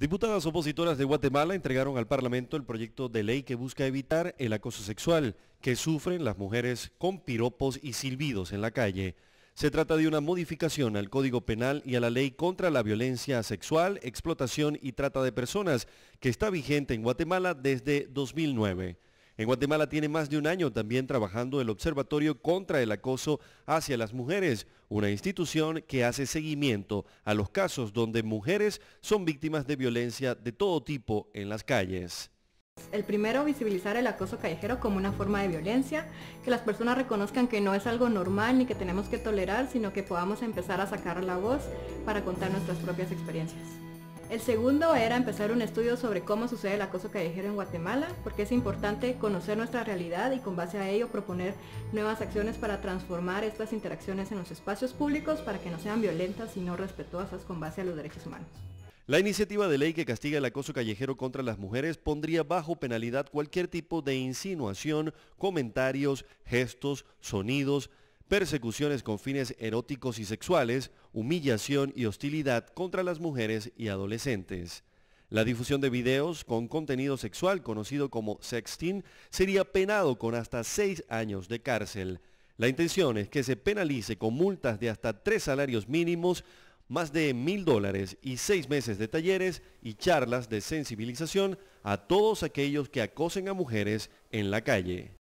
Diputadas opositoras de Guatemala entregaron al Parlamento el proyecto de ley que busca evitar el acoso sexual que sufren las mujeres con piropos y silbidos en la calle. Se trata de una modificación al Código Penal y a la Ley contra la Violencia Sexual, Explotación y Trata de Personas, que está vigente en Guatemala desde 2009. En Guatemala tiene más de un año también trabajando el Observatorio contra el Acoso hacia las Mujeres, una institución que hace seguimiento a los casos donde mujeres son víctimas de violencia de todo tipo en las calles. El primero, visibilizar el acoso callejero como una forma de violencia, que las personas reconozcan que no es algo normal ni que tenemos que tolerar, sino que podamos empezar a sacar la voz para contar nuestras propias experiencias. El segundo era empezar un estudio sobre cómo sucede el acoso callejero en Guatemala, porque es importante conocer nuestra realidad y con base a ello proponer nuevas acciones para transformar estas interacciones en los espacios públicos para que no sean violentas y no respetuosas con base a los derechos humanos. La iniciativa de ley que castiga el acoso callejero contra las mujeres pondría bajo penalidad cualquier tipo de insinuación, comentarios, gestos, sonidos, persecuciones con fines eróticos y sexuales, humillación y hostilidad contra las mujeres y adolescentes. La difusión de videos con contenido sexual conocido como sexting sería penado con hasta seis años de cárcel. La intención es que se penalice con multas de hasta tres salarios mínimos, más de mil dólares y seis meses de talleres y charlas de sensibilización a todos aquellos que acosen a mujeres en la calle.